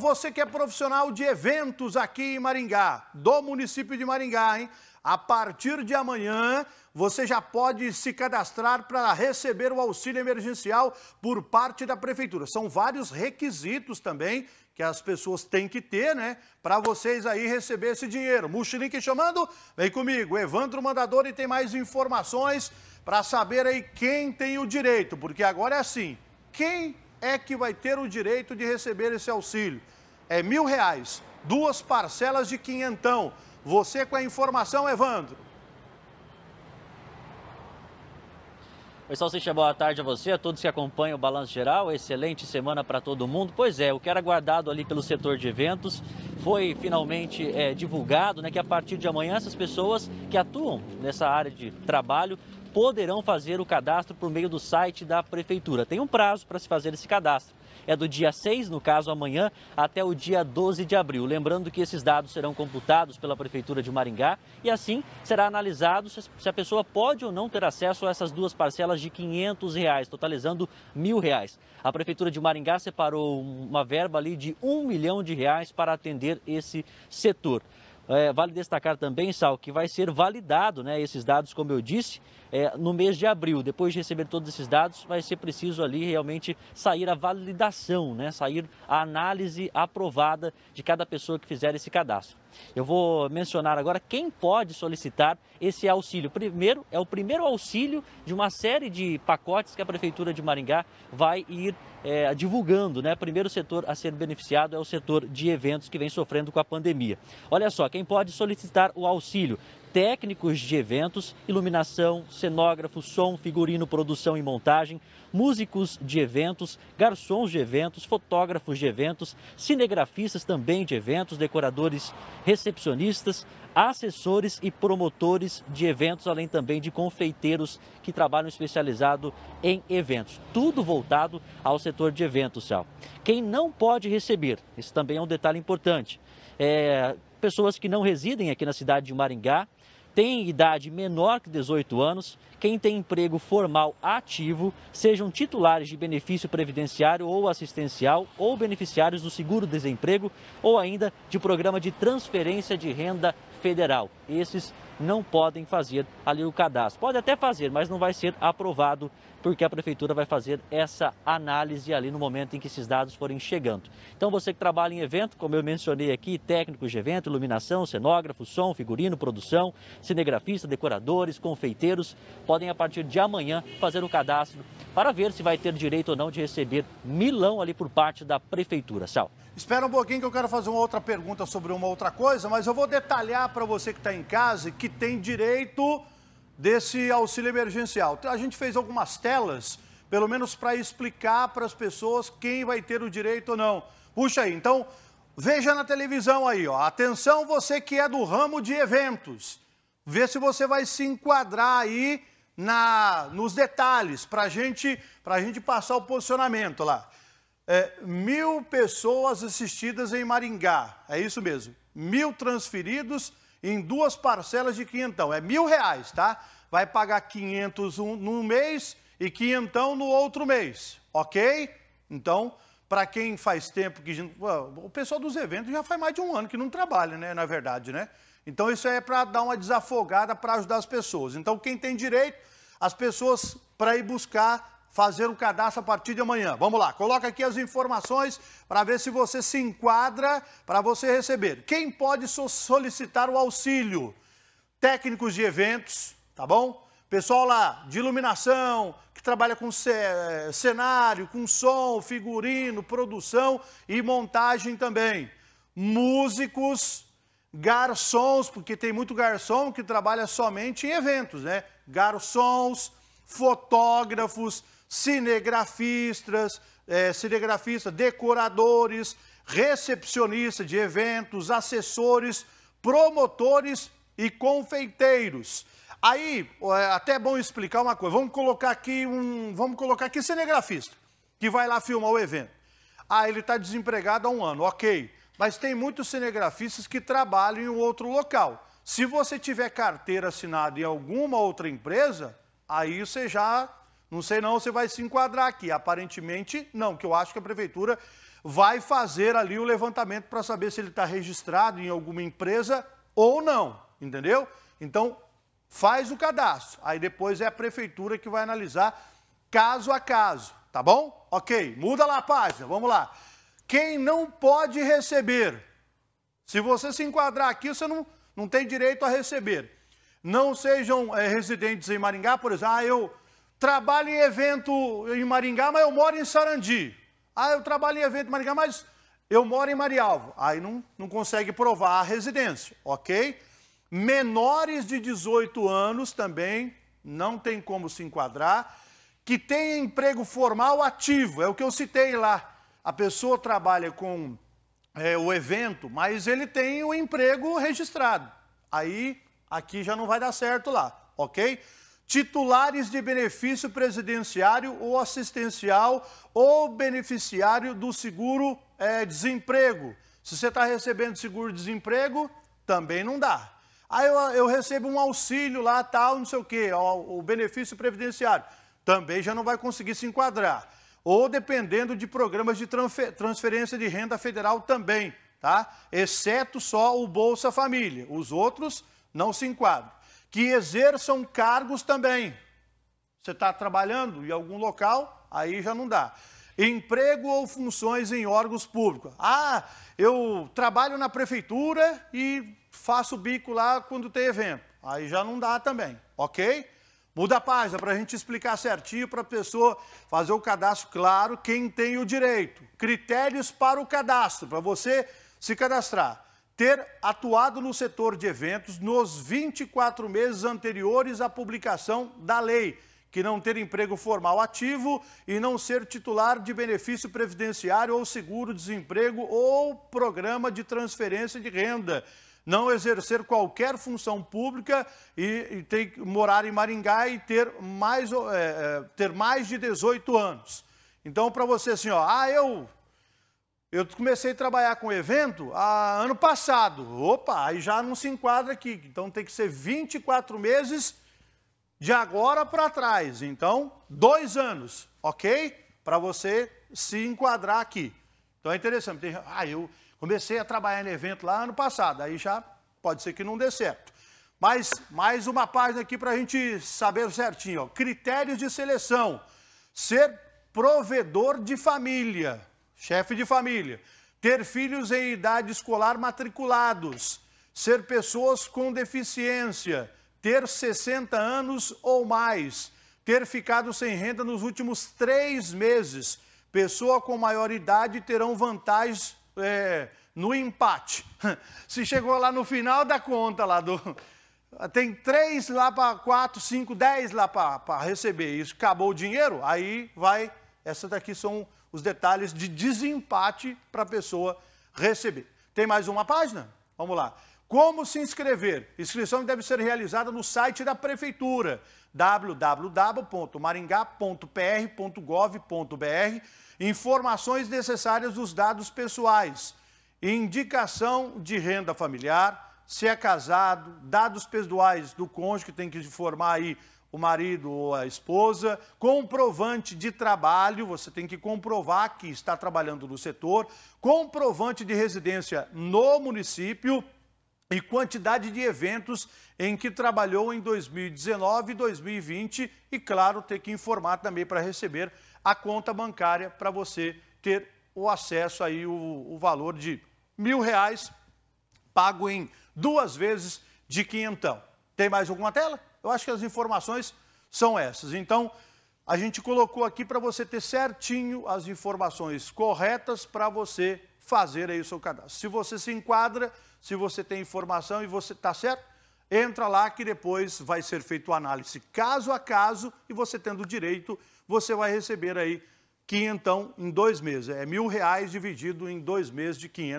você que é profissional de eventos aqui em Maringá, do município de Maringá, hein? A partir de amanhã, você já pode se cadastrar para receber o auxílio emergencial por parte da prefeitura. São vários requisitos também que as pessoas têm que ter, né? Para vocês aí receber esse dinheiro. Mochilink chamando, vem comigo, Evandro Mandador, e tem mais informações para saber aí quem tem o direito, porque agora é assim, quem é que vai ter o direito de receber esse auxílio. É mil reais, duas parcelas de quinhentão. Você com a informação, Evandro. Oi, Salsicha, boa tarde a você, a todos que acompanham o Balanço Geral. Excelente semana para todo mundo. Pois é, o que era guardado ali pelo setor de eventos foi finalmente é, divulgado, né, que a partir de amanhã essas pessoas que atuam nessa área de trabalho poderão fazer o cadastro por meio do site da Prefeitura. Tem um prazo para se fazer esse cadastro. É do dia 6, no caso amanhã, até o dia 12 de abril. Lembrando que esses dados serão computados pela Prefeitura de Maringá e assim será analisado se a pessoa pode ou não ter acesso a essas duas parcelas de R$ 500, reais, totalizando R$ reais. A Prefeitura de Maringá separou uma verba ali de um milhão de reais para atender esse setor. É, vale destacar também, Sal, que vai ser validado né, esses dados, como eu disse, é, no mês de abril. Depois de receber todos esses dados, vai ser preciso ali realmente sair a validação, né? sair a análise aprovada de cada pessoa que fizer esse cadastro. Eu vou mencionar agora quem pode solicitar esse auxílio. Primeiro, é o primeiro auxílio de uma série de pacotes que a Prefeitura de Maringá vai ir é, divulgando. Né? Primeiro setor a ser beneficiado é o setor de eventos que vem sofrendo com a pandemia. Olha só, quem pode solicitar o auxílio técnicos de eventos, iluminação, cenógrafo, som, figurino, produção e montagem, músicos de eventos, garçons de eventos, fotógrafos de eventos, cinegrafistas também de eventos, decoradores, recepcionistas, assessores e promotores de eventos, além também de confeiteiros que trabalham especializado em eventos. Tudo voltado ao setor de eventos, Céu. Quem não pode receber, Isso também é um detalhe importante, é, pessoas que não residem aqui na cidade de Maringá, tem idade menor que 18 anos, quem tem emprego formal ativo, sejam titulares de benefício previdenciário ou assistencial, ou beneficiários do seguro-desemprego, ou ainda de programa de transferência de renda federal. Esses não podem fazer ali o cadastro. Pode até fazer, mas não vai ser aprovado porque a prefeitura vai fazer essa análise ali no momento em que esses dados forem chegando. Então, você que trabalha em evento, como eu mencionei aqui, técnicos de evento, iluminação, cenógrafo, som, figurino, produção, cinegrafista, decoradores, confeiteiros, podem a partir de amanhã fazer o cadastro para ver se vai ter direito ou não de receber milão ali por parte da prefeitura. Sal. Espera um pouquinho que eu quero fazer uma outra pergunta sobre uma outra coisa, mas eu vou detalhar para você que está em casa que tem direito desse auxílio emergencial. Então, a gente fez algumas telas, pelo menos para explicar para as pessoas quem vai ter o direito ou não. Puxa aí, então veja na televisão aí, ó. Atenção, você que é do ramo de eventos. Vê se você vai se enquadrar aí na, nos detalhes para gente, a gente passar o posicionamento lá. É, mil pessoas assistidas em Maringá, é isso mesmo. Mil transferidos em duas parcelas de quinhentão. É mil reais, tá? Vai pagar 500 um, num mês e quinhentão no outro mês, ok? Então, para quem faz tempo que... O pessoal dos eventos já faz mais de um ano que não trabalha, né? Na verdade, né? Então, isso aí é para dar uma desafogada para ajudar as pessoas. Então, quem tem direito, as pessoas, para ir buscar fazer o cadastro a partir de amanhã. Vamos lá, coloca aqui as informações para ver se você se enquadra para você receber. Quem pode solicitar o auxílio? Técnicos de eventos, tá bom? Pessoal lá de iluminação, que trabalha com cenário, com som, figurino, produção e montagem também. Músicos, garçons, porque tem muito garçom que trabalha somente em eventos, né? Garçons, fotógrafos, cinegrafistas, é, cinegrafistas, decoradores, recepcionistas de eventos, assessores, promotores e confeiteiros. Aí, é até é bom explicar uma coisa. Vamos colocar aqui um, vamos colocar aqui cinegrafista que vai lá filmar o evento. Ah, ele está desempregado há um ano, ok. Mas tem muitos cinegrafistas que trabalham em outro local. Se você tiver carteira assinada em alguma outra empresa, aí você já não sei não você vai se enquadrar aqui. Aparentemente, não, que eu acho que a prefeitura vai fazer ali o levantamento para saber se ele está registrado em alguma empresa ou não, entendeu? Então, faz o cadastro. Aí depois é a prefeitura que vai analisar caso a caso, tá bom? Ok, muda lá a página, vamos lá. Quem não pode receber? Se você se enquadrar aqui, você não, não tem direito a receber. Não sejam é, residentes em Maringá, por exemplo, ah, eu trabalho em evento em Maringá, mas eu moro em Sarandi. Ah, eu trabalho em evento em Maringá, mas eu moro em Marialvo. Aí não, não consegue provar a residência, ok? Menores de 18 anos também não tem como se enquadrar. Que tem emprego formal ativo, é o que eu citei lá. A pessoa trabalha com é, o evento, mas ele tem o emprego registrado. Aí aqui já não vai dar certo lá, ok? titulares de benefício presidenciário ou assistencial ou beneficiário do seguro-desemprego. É, se você está recebendo seguro-desemprego, também não dá. Aí eu, eu, recebo um auxílio lá, tal, não sei o quê, ó, o benefício previdenciário. Também já não vai conseguir se enquadrar. Ou dependendo de programas de transferência de renda federal também, tá? Exceto só o Bolsa Família. Os outros não se enquadram que exerçam cargos também. Você está trabalhando em algum local, aí já não dá. Emprego ou funções em órgãos públicos. Ah, eu trabalho na prefeitura e faço bico lá quando tem evento. Aí já não dá também, ok? Muda a página para a gente explicar certinho para a pessoa fazer o cadastro claro, quem tem o direito. Critérios para o cadastro, para você se cadastrar ter atuado no setor de eventos nos 24 meses anteriores à publicação da lei, que não ter emprego formal ativo e não ser titular de benefício previdenciário ou seguro-desemprego ou programa de transferência de renda não exercer qualquer função pública e, e ter, morar em Maringá e ter mais, é, ter mais de 18 anos. Então, para você assim, ó, ah, eu eu comecei a trabalhar com evento ah, ano passado. Opa, aí já não se enquadra aqui. Então tem que ser 24 meses de agora para trás. Então, dois anos, ok? Para você se enquadrar aqui. Então é interessante. ah, eu comecei a trabalhar em evento lá ano passado. Aí já pode ser que não dê certo. Mas mais uma página aqui para a gente saber certinho. Ó. Critérios de seleção. Ser provedor de família chefe de família, ter filhos em idade escolar matriculados, ser pessoas com deficiência, ter 60 anos ou mais, ter ficado sem renda nos últimos três meses. Pessoa com maior idade terão vantagens é, no empate. Se chegou lá no final da conta, lá do. Tem três lá para quatro, cinco, dez lá para receber. Isso acabou o dinheiro, aí vai. Essas daqui são os detalhes de desempate para a pessoa receber. Tem mais uma página? Vamos lá. Como se inscrever? Inscrição deve ser realizada no site da Prefeitura, www.maringá.pr.gov.br. Informações necessárias dos dados pessoais, indicação de renda familiar, se é casado, dados pessoais do cônjuge, tem que informar aí o marido ou a esposa, comprovante de trabalho, você tem que comprovar que está trabalhando no setor, comprovante de residência no município e quantidade de eventos em que trabalhou em 2019 e 2020 e claro, ter que informar também para receber a conta bancária para você ter o acesso aí o, o valor de mil reais pago em duas vezes de quinhentão. Tem mais alguma tela? Eu acho que as informações são essas. Então, a gente colocou aqui para você ter certinho as informações corretas para você fazer aí o seu cadastro. Se você se enquadra, se você tem informação e você está certo, entra lá que depois vai ser feito a análise caso a caso e você tendo direito, você vai receber aí quinhentão em dois meses. É mil reais dividido em dois meses de 500.